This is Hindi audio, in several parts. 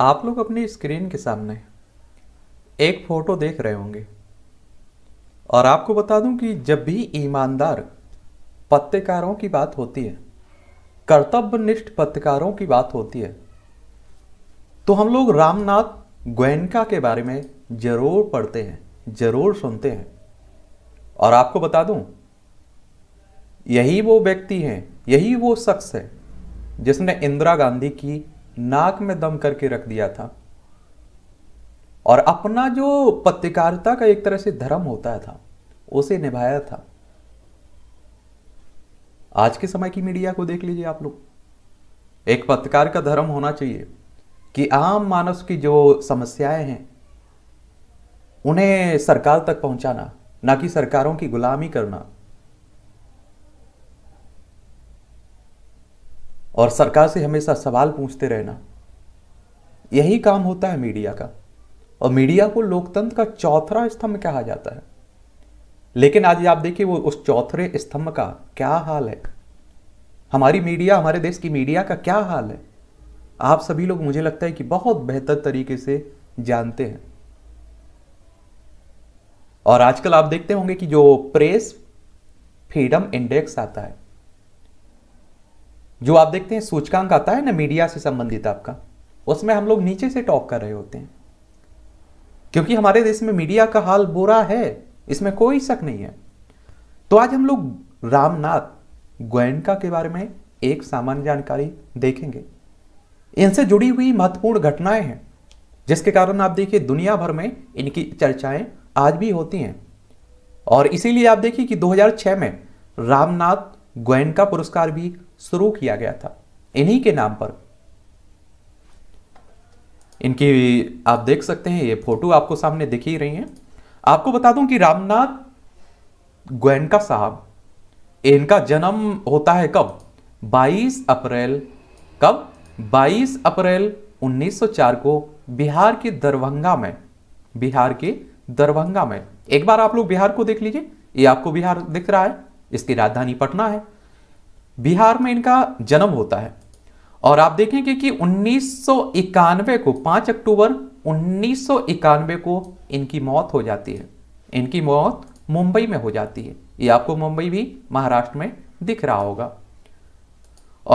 आप लोग अपनी स्क्रीन के सामने एक फ़ोटो देख रहे होंगे और आपको बता दूं कि जब भी ईमानदार पत्रकारों की बात होती है कर्तव्यनिष्ठ पत्रकारों की बात होती है तो हम लोग रामनाथ गोयनका के बारे में ज़रूर पढ़ते हैं ज़रूर सुनते हैं और आपको बता दूं यही वो व्यक्ति हैं यही वो शख्स है जिसने इंदिरा गांधी की नाक में दम करके रख दिया था और अपना जो पत्रकारिता का एक तरह से धर्म होता था उसे निभाया था आज के समय की मीडिया को देख लीजिए आप लोग एक पत्रकार का धर्म होना चाहिए कि आम मानस की जो समस्याएं हैं उन्हें सरकार तक पहुंचाना ना कि सरकारों की गुलामी करना और सरकार से हमेशा सवाल पूछते रहना यही काम होता है मीडिया का और मीडिया को लोकतंत्र का चौथा स्तंभ कहा जाता है लेकिन आज आप देखिए वो उस चौथे स्तंभ का क्या हाल है हमारी मीडिया हमारे देश की मीडिया का क्या हाल है आप सभी लोग मुझे लगता है कि बहुत बेहतर तरीके से जानते हैं और आजकल आप देखते होंगे कि जो प्रेस फ्रीडम इंडेक्स आता है जो आप देखते हैं सूचकांक आता है ना मीडिया से संबंधित आपका उसमें हम लोग नीचे से टॉक कर रहे होते हैं क्योंकि हमारे देश में मीडिया का हाल बुरा है इसमें कोई शक नहीं है तो आज हम लोग रामनाथ गोयनका के बारे में एक सामान्य जानकारी देखेंगे इनसे जुड़ी हुई महत्वपूर्ण घटनाएं हैं जिसके कारण आप देखिए दुनिया भर में इनकी चर्चाएं आज भी होती हैं और इसीलिए आप देखिए कि 2006 में रामनाथ गोयनका पुरस्कार भी शुरू किया गया था इन्हीं के नाम पर इनकी आप देख सकते हैं ये फोटो आपको सामने दिख ही रही है आपको बता दूं कि रामनाथ गोयनका साहब इनका जन्म होता है कब 22 अप्रैल कब 22 अप्रैल 1904 को बिहार के दरभंगा में बिहार के दरभंगा में एक बार आप लोग बिहार को देख लीजिए ये आपको बिहार दिख रहा है इसकी राजधानी पटना है बिहार में इनका जन्म होता है और आप देखेंगे कि उन्नीस को 5 अक्टूबर उन्नीस को इनकी मौत हो जाती है इनकी मौत मुंबई में हो जाती है ये आपको मुंबई भी महाराष्ट्र में दिख रहा होगा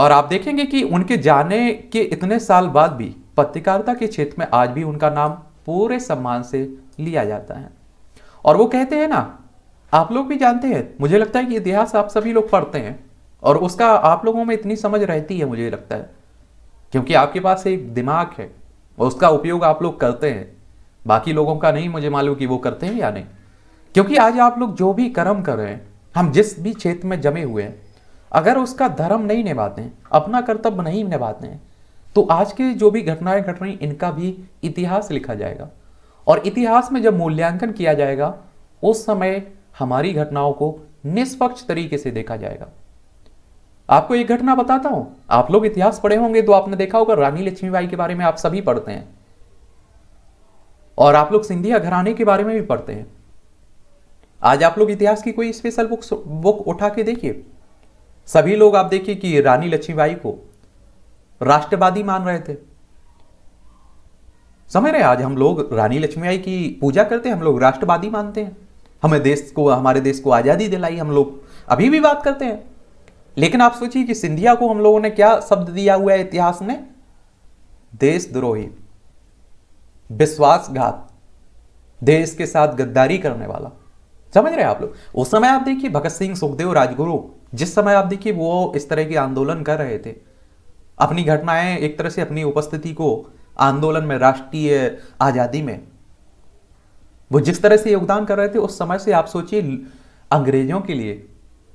और आप देखेंगे कि उनके जाने के इतने साल बाद भी पत्रकारिता के क्षेत्र में आज भी उनका नाम पूरे सम्मान से लिया जाता है और वो कहते हैं ना आप लोग भी जानते हैं मुझे लगता है कि इतिहास आप सभी लोग पढ़ते हैं और उसका आप लोगों में इतनी समझ रहती है मुझे लगता है क्योंकि आपके पास एक दिमाग है और उसका उपयोग आप लोग करते हैं बाकी लोगों का नहीं मुझे मालूम कि वो करते हैं या नहीं क्योंकि आज आप लोग जो भी कर्म कर रहे हैं हम जिस भी क्षेत्र में जमे हुए हैं अगर उसका धर्म नहीं निभाते हैं अपना कर्तव्य नहीं निभाते हैं तो आज के जो भी घटनाएं घट रही इनका भी इतिहास लिखा जाएगा और इतिहास में जब मूल्यांकन किया जाएगा उस समय हमारी घटनाओं को निष्पक्ष तरीके से देखा जाएगा आपको एक घटना बताता हूं आप लोग इतिहास पढ़े होंगे तो आपने देखा होगा रानी लक्ष्मीबाई के बारे में आप सभी पढ़ते हैं और आप लोग सिंधिया घराने के बारे में भी पढ़ते हैं आज आप लोग इतिहास की कोई स्पेशल बुक बुक उठा के देखिए सभी लोग आप देखिए कि रानी लक्ष्मीबाई को राष्ट्रवादी मान रहे थे समझ रहे आज हम लोग रानी लक्ष्मीबाई की पूजा करते हैं हम लोग राष्ट्रवादी मानते हैं हमें देश को हमारे देश को आज़ादी दिलाई हम लोग अभी भी बात करते हैं लेकिन आप सोचिए कि सिंधिया को हम लोगों ने क्या शब्द दिया हुआ है इतिहास में देशद्रोही विश्वासघात देश के साथ गद्दारी करने वाला समझ रहे हैं आप लोग उस समय आप देखिए भगत सिंह सुखदेव राजगुरु जिस समय आप देखिए वो इस तरह के आंदोलन कर रहे थे अपनी घटनाएं एक तरह से अपनी उपस्थिति को आंदोलन में राष्ट्रीय आजादी में वो जिस तरह से योगदान कर रहे थे उस समय से आप सोचिए अंग्रेजों के लिए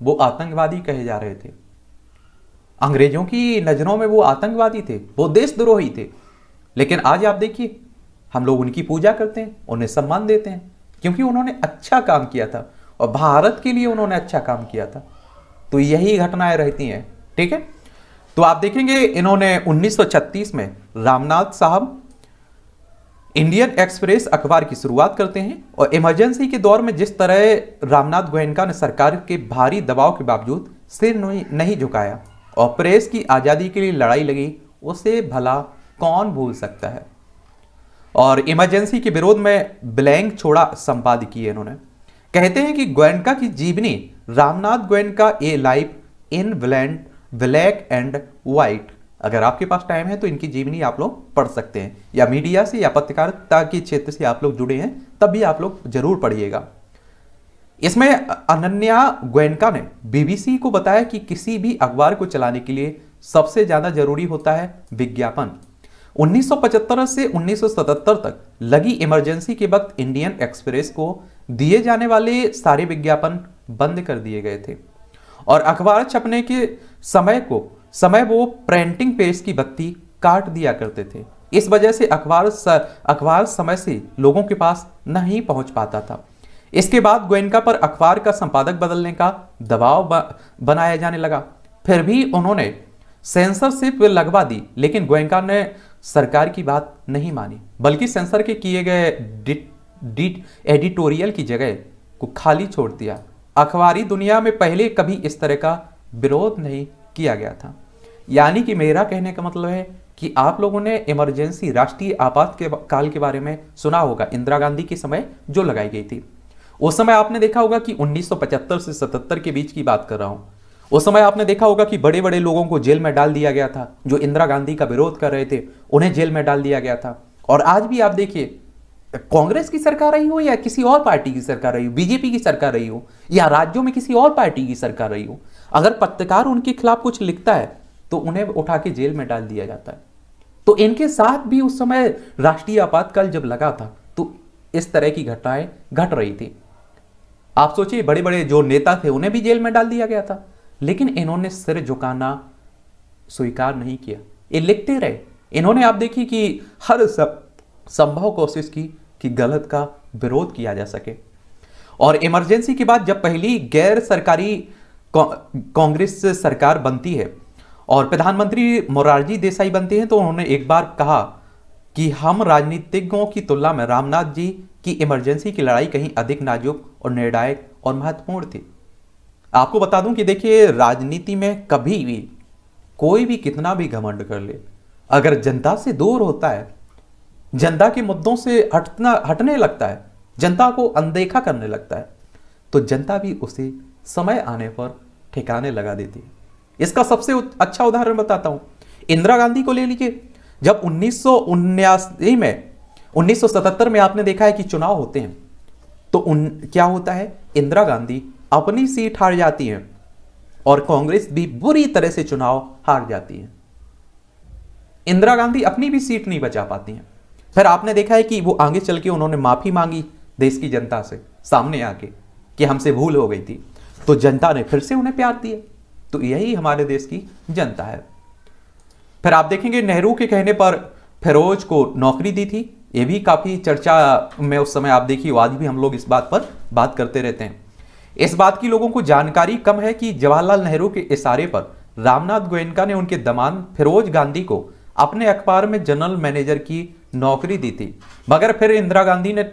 वो आतंकवादी कहे जा रहे थे अंग्रेजों की नज़रों में वो आतंकवादी थे वो देशद्रोही थे लेकिन आज आप देखिए हम लोग उनकी पूजा करते हैं उन्हें सम्मान देते हैं क्योंकि उन्होंने अच्छा काम किया था और भारत के लिए उन्होंने अच्छा काम किया था तो यही घटनाएं रहती हैं ठीक है तो आप देखेंगे इन्होंने 1936 में रामनाथ साहब इंडियन एक्सप्रेस अखबार की शुरुआत करते हैं और इमरजेंसी के दौर में जिस तरह रामनाथ गोयनका ने सरकार के भारी दबाव के बावजूद सिर नहीं झुकाया और प्रेस की आज़ादी के लिए लड़ाई लगी उसे भला कौन भूल सकता है और इमरजेंसी के विरोध में ब्लैंक छोड़ा संपादकीय इन्होंने कहते हैं कि गोयनका की जीवनी Ramnath Goenka a life in bland black and white अगर आपके पास टाइम है तो इनकी जीवनी आप लोग पढ़ सकते हैं या मीडिया से या पत्रकारिता के क्षेत्र से आप लोग जुड़े हैं तब भी आप लोग जरूर पढ़िएगा इसमें अनन्या गोयनका ने बीबीसी को बताया कि किसी भी अखबार को चलाने के लिए सबसे ज़्यादा जरूरी होता है विज्ञापन 1975 से 1977 तक लगी इमरजेंसी के वक्त इंडियन एक्सप्रेस को दिए जाने वाले सारे विज्ञापन बंद कर दिए गए थे और अखबार छपने के समय को समय वो प्रिंटिंग प्रेस की बत्ती काट दिया करते थे इस वजह से अखबार अखबार समय से लोगों के पास नहीं पहुंच पाता था इसके बाद गोयनका पर अखबार का संपादक बदलने का दबाव बनाया जाने लगा फिर भी उन्होंने सेंसरशिप लगवा दी लेकिन गोयनका ने सरकार की बात नहीं मानी बल्कि सेंसर के किए गए एडिटोरियल की जगह को खाली छोड़ दिया अखबारी दुनिया में पहले कभी इस तरह का विरोध नहीं किया गया था यानी कि मेरा कहने का मतलब है कि आप लोगों ने इमरजेंसी राष्ट्रीय आपात के काल के बारे में सुना होगा इंदिरा गांधी के समय जो लगाई गई थी उस समय आपने देखा होगा कि 1975 से 77 के बीच की बात कर रहा हूं उस समय आपने देखा होगा कि बड़े बड़े लोगों को जेल में डाल दिया गया था जो इंदिरा गांधी का विरोध कर रहे थे उन्हें जेल में डाल दिया गया था और आज भी आप देखिए कांग्रेस की सरकार रही हो या किसी और पार्टी की सरकार रही हो बीजेपी की सरकार रही हो या राज्यों में किसी और पार्टी की सरकार रही हो अगर पत्रकार उनके खिलाफ कुछ लिखता है तो उन्हें उठा के जेल में डाल दिया जाता है तो इनके साथ भी उस समय राष्ट्रीय आपातकाल जब लगा था तो इस तरह की घटनाएं घट रही थी आप सोचिए बड़े बड़े जो नेता थे उन्हें भी जेल में डाल दिया गया था लेकिन इन्होंने सिर झुकाना स्वीकार नहीं किया ये लिखते रहे इन्होंने आप देखिए कि हर सब संभव कोशिश की कि गलत का विरोध किया जा सके और इमरजेंसी के बाद जब पहली गैर सरकारी कांग्रेस कौ, सरकार बनती है और प्रधानमंत्री मोरारजी देसाई बनते हैं तो उन्होंने एक बार कहा कि हम राजनीतिज्ञों की तुलना में रामनाथ जी की इमरजेंसी की लड़ाई कहीं अधिक नाजुक और निर्णायक और महत्वपूर्ण थी आपको बता दूं कि देखिए राजनीति में कभी भी कोई भी कितना भी घमंड कर ले अगर जनता से दूर होता है जनता के मुद्दों से हटना हटने लगता है जनता को अनदेखा करने लगता है तो जनता भी उसे समय आने पर ठिकाने लगा देती है इसका सबसे अच्छा उदाहरण बताता हूं इंदिरा गांधी को ले लीजिए जब उन्नीस में 1977 में आपने देखा है कि चुनाव होते हैं तो उन क्या होता है इंदिरा गांधी अपनी सीट हार जाती है और कांग्रेस भी बुरी तरह से चुनाव हार जाती है इंदिरा गांधी अपनी भी सीट नहीं बचा पाती हैं फिर आपने देखा है कि वो आगे चल के उन्होंने माफी मांगी देश की जनता से सामने आके कि हमसे भूल हो गई थी तो जनता ने फिर से उन्हें प्यार दिया तो यही हमारे देश की जनता है फिर आप देखेंगे नेहरू के कहने पर फिरोज को नौकरी दी थी ये भी काफ़ी चर्चा में उस समय आप देखिए आज भी हम लोग इस बात पर बात करते रहते हैं इस बात की लोगों को जानकारी कम है कि जवाहरलाल नेहरू के इशारे पर रामनाथ गोयनका ने उनके दमान फिरोज गांधी को अपने अखबार में जनरल मैनेजर की नौकरी दी थी मगर फिर इंदिरा गांधी ने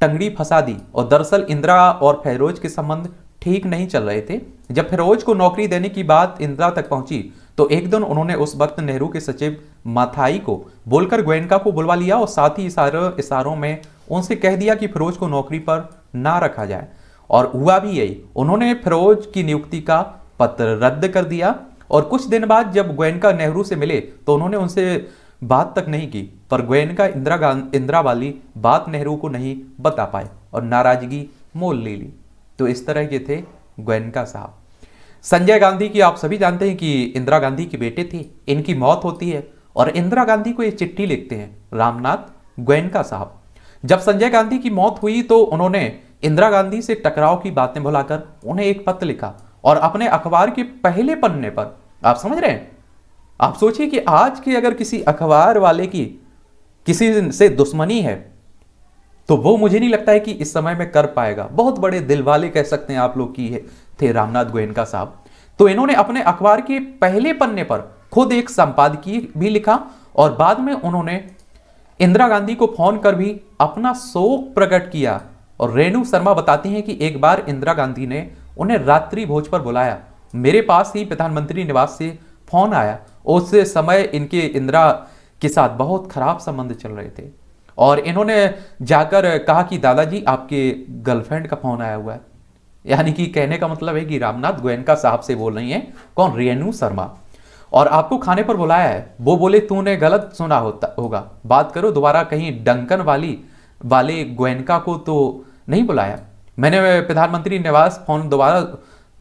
टंगड़ी फंसा दी और दरअसल इंदिरा और फिरोज के संबंध ठीक नहीं चल रहे थे जब फिरोज को नौकरी देने की बात इंदिरा तक पहुंची तो एक दिन उन्होंने उस वक्त नेहरू के सचिव माथाई को बोलकर गोयनका को बुलवा लिया और साथ ही इशारों इशारों में उनसे कह दिया कि फिरोज को नौकरी पर ना रखा जाए और हुआ भी यही उन्होंने फिरोज की नियुक्ति का पत्र रद्द कर दिया और कुछ दिन बाद जब गोयनका नेहरू से मिले तो उन्होंने उनसे बात तक नहीं की पर गोयनका इंदिरा इंदिरा वाली बात नेहरू को नहीं बता पाए और नाराजगी मोल ले ली तो इस तरह के थे गोयनका साहब संजय गांधी की आप सभी जानते हैं कि इंदिरा गांधी के बेटे थे इनकी मौत होती है और इंदिरा गांधी को ये चिट्ठी लिखते हैं रामनाथ गोयनका साहब जब संजय गांधी की मौत हुई तो उन्होंने इंदिरा गांधी से टकराव की बातें भुलाकर उन्हें एक पत्र लिखा और अपने अखबार के पहले पन्ने पर आप समझ रहे हैं आप सोचिए कि आज के अगर किसी अखबार वाले की किसी से दुश्मनी है तो वो मुझे नहीं लगता है कि इस समय में कर पाएगा बहुत बड़े दिल वाले कह सकते हैं आप लोग है, थे रामनाथ गोयनका साहब तो इन्होंने अपने अखबार के पहले पन्ने पर खुद एक संपादकीय भी लिखा और बाद में उन्होंने इंदिरा गांधी को फोन कर भी अपना शोक प्रकट किया और रेणु शर्मा बताती हैं कि एक बार इंदिरा गांधी ने उन्हें रात्रि भोज पर बुलाया मेरे पास ही प्रधानमंत्री निवास से फोन आया उस समय इनके इंदिरा के साथ बहुत खराब संबंध चल रहे थे और इन्होंने जाकर कहा कि दादाजी आपके गर्लफ्रेंड का फोन आया हुआ है यानी कि कहने का मतलब है कि रामनाथ गोयनका साहब से बोल रही हैं कौन रेणु शर्मा और आपको खाने पर बुलाया है वो बोले तूने गलत सुना होता होगा बात करो दोबारा कहीं डंकन वाली वाले गोयनका को तो नहीं बुलाया मैंने प्रधानमंत्री निवास फोन दोबारा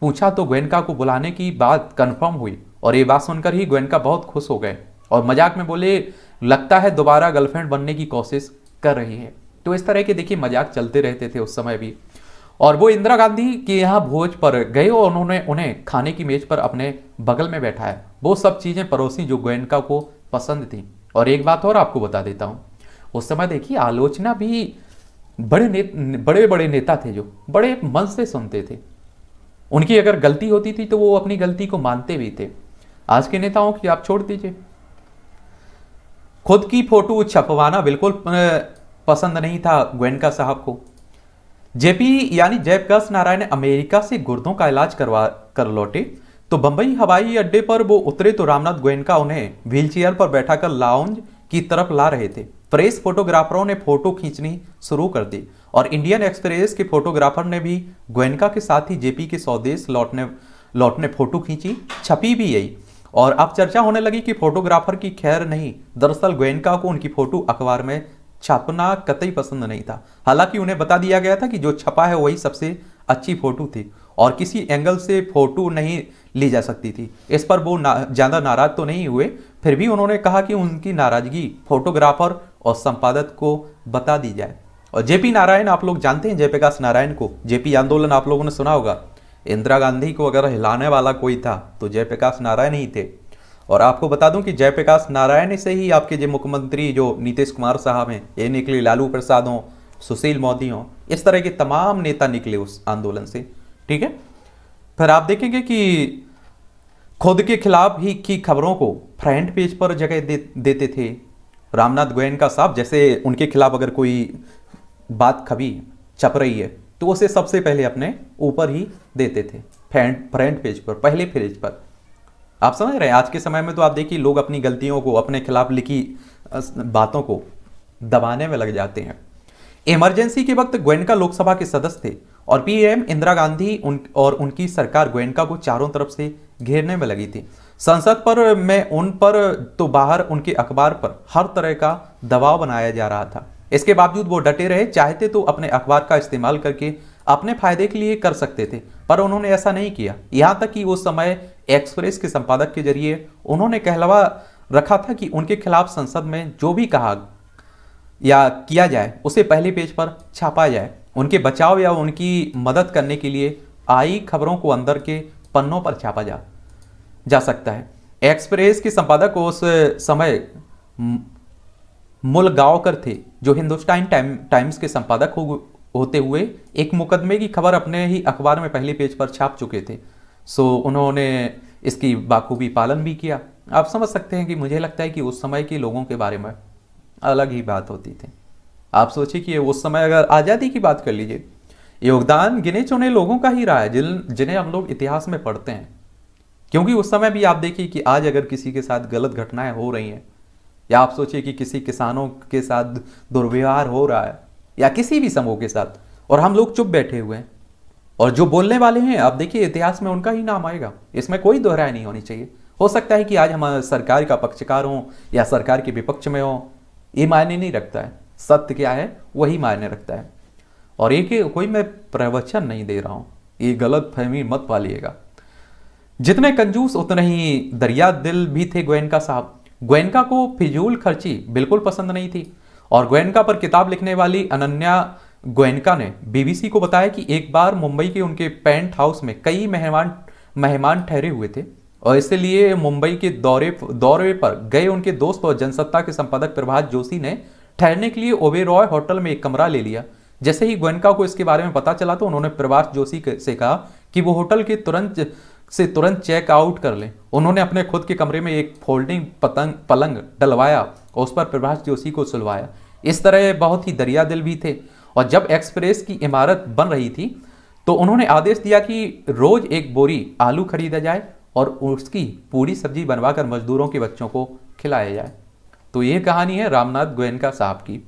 पूछा तो गोयनका को बुलाने की बात कन्फर्म हुई और ये बात सुनकर ही गोयनका बहुत खुश हो गए और मजाक में बोले लगता है दोबारा गर्लफ्रेंड बनने की कोशिश कर रही है तो इस तरह के देखिए मजाक चलते रहते थे उस समय भी और वो इंदिरा गांधी के यहाँ भोज पर गए और उन्होंने उन्हें खाने की मेज पर अपने बगल में बैठाया वो सब चीज़ें परोसी जो गोयनका को पसंद थी और एक बात और आपको बता देता हूँ उस समय देखिए आलोचना भी बड़े ने, बड़े बड़े नेता थे जो बड़े मन से सुनते थे उनकी अगर गलती होती थी तो वो अपनी गलती को मानते भी थे आज के नेताओं की आप छोड़ दीजिए खुद की फोटो छपवाना बिल्कुल पसंद नहीं था गोयनका साहब को जेपी यानी जयप्रकाश नारायण अमेरिका से गुर्दों का इलाज करवा कर लौटे तो बंबई हवाई अड्डे पर वो उतरे तो रामनाथ गोयनका उन्हें व्हीलचेयर पर बैठा कर लाउंज की तरफ ला रहे थे प्रेस फोटोग्राफरों ने फोटो खींचनी शुरू कर दी और इंडियन एक्सप्रेस के फोटोग्राफर ने भी गोयनका के साथ ही जेपी के स्वदेश लौटने लौटने फोटो खींची छपी भी यही और अब चर्चा होने लगी कि फोटोग्राफर की खैर नहीं दरअसल गोयनका को उनकी फोटो अखबार में छापना कतई पसंद नहीं था हालांकि उन्हें बता दिया गया था कि जो छपा है वही सबसे अच्छी फोटो थी और किसी एंगल से फोटो नहीं ली जा सकती थी इस पर वो ना, ज़्यादा नाराज तो नहीं हुए फिर भी उन्होंने कहा कि उनकी नाराज़गी फोटोग्राफर और संपादक को बता दी जाए और जेपी नारायण आप लोग जानते हैं जयप्रकाश नारायण को जेपी आंदोलन आप लोगों ने सुना होगा इंदिरा गांधी को अगर हिलाने वाला कोई था तो जयप्रकाश नारायण ही थे और आपको बता दूं कि जयप्रकाश नारायण से ही आपके जो मुख्यमंत्री जो नीतीश कुमार साहब हैं ये निकले लालू प्रसाद हों सुशील मोदी हों इस तरह के तमाम नेता निकले उस आंदोलन से ठीक है फिर आप देखेंगे कि खुद के खिलाफ ही की खबरों को फ्रंट पेज पर जगह दे, देते थे रामनाथ गोयन का साहब जैसे उनके खिलाफ अगर कोई बात खबी छप रही है तो उसे सबसे पहले अपने ऊपर ही देते थे फ्रंट फ्रंट पेज पर पहले पेज पर आप समझ रहे हैं आज के समय में तो आप देखिए लोग अपनी गलतियों को अपने खिलाफ लिखी बातों को दबाने में लग जाते हैं इमरजेंसी के वक्त गोयनका लोकसभा के सदस्य थे और पीएम इंदिरा गांधी उन और उनकी सरकार गोयनका को चारों तरफ से घेरने में लगी थी संसद पर में उन पर तो बाहर उनके अखबार पर हर तरह का दबाव बनाया जा रहा था इसके बावजूद वो डटे रहे चाहते तो अपने अखबार का इस्तेमाल करके अपने फायदे के लिए कर सकते थे पर उन्होंने ऐसा नहीं किया यहाँ तक कि उस समय एक्सप्रेस के संपादक के जरिए उन्होंने कहलवा रखा था कि उनके खिलाफ संसद में जो भी कहा या किया जाए उसे पहले पेज पर छापा जाए उनके बचाव या उनकी मदद करने के लिए आई खबरों को अंदर के पन्नों पर छापा जा जा सकता है एक्सप्रेस के संपादक उस समय मुलगावकर थे जो हिंदुस्तान टाइम टाइम्स के संपादक हो होते हुए एक मुकदमे की खबर अपने ही अखबार में पहले पेज पर छाप चुके थे सो उन्होंने इसकी बाखूबी पालन भी किया आप समझ सकते हैं कि मुझे लगता है कि उस समय के लोगों के बारे में अलग ही बात होती थी आप सोचिए कि उस समय अगर आज़ादी की बात कर लीजिए योगदान गिने चुने लोगों का ही रहा है जिन जिन्हें हम लोग इतिहास में पढ़ते हैं क्योंकि उस समय भी आप देखिए कि आज अगर किसी के साथ गलत घटनाएं हो रही हैं या आप सोचिए कि किसी किसानों के साथ दुर्व्यवहार हो रहा है या किसी भी समूह के साथ और हम लोग चुप बैठे हुए हैं और जो बोलने वाले हैं आप देखिए इतिहास में उनका ही नाम आएगा इसमें कोई दोहराय नहीं होनी चाहिए हो सकता है कि आज हम सरकार का पक्षकार हों या सरकार के विपक्ष में हों ये मायने नहीं रखता है सत्य क्या है वही मायने रखता है और एक कोई मैं प्रवचन नहीं दे रहा हूं ये गलत फहमी मत पालिएगा जितने कंजूस उतने ही दरिया दिल भी थे गोयनका साहब गोयनका को फिजूल खर्ची बिल्कुल पसंद नहीं थी और गोयनका पर किताब लिखने वाली अनन्या गोयनका ने बीबीसी को बताया कि एक बार मुंबई के उनके पेंट हाउस में कई मेहमान मेहमान ठहरे हुए थे और इसलिए मुंबई के दौरे दौरे पर गए उनके दोस्त और जनसत्ता के संपादक प्रभात जोशी ने ठहरने के लिए ओबेरॉय होटल में एक कमरा ले लिया जैसे ही गोयनका को इसके बारे में पता चला तो उन्होंने प्रभात जोशी से कहा कि वो होटल के तुरंत से तुरंत चेक आउट कर लें उन्होंने अपने खुद के कमरे में एक फोल्डिंग पतंग पलंग डलवाया और उस पर प्रभाष जोशी को सुलवाया इस तरह बहुत ही दरिया दिल भी थे और जब एक्सप्रेस की इमारत बन रही थी तो उन्होंने आदेश दिया कि रोज़ एक बोरी आलू खरीदा जाए और उसकी पूरी सब्जी बनवाकर मजदूरों के बच्चों को खिलाया जाए तो ये कहानी है रामनाथ गोयनका साहब की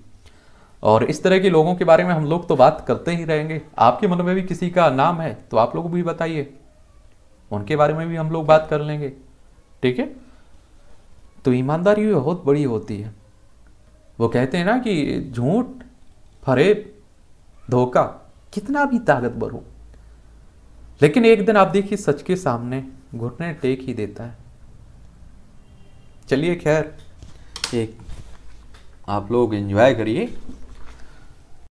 और इस तरह के लोगों के बारे में हम लोग तो बात करते ही रहेंगे आपके मन में भी किसी का नाम है तो आप लोग भी बताइए उनके बारे में भी हम लोग बात कर लेंगे ठीक है तो ईमानदारी बहुत बड़ी होती है वो कहते हैं ना कि झूठ फरेब धोखा कितना भी ताकतवर हो लेकिन एक दिन आप देखिए सच के सामने घुटने टेक ही देता है चलिए खैर एक आप लोग एंजॉय करिए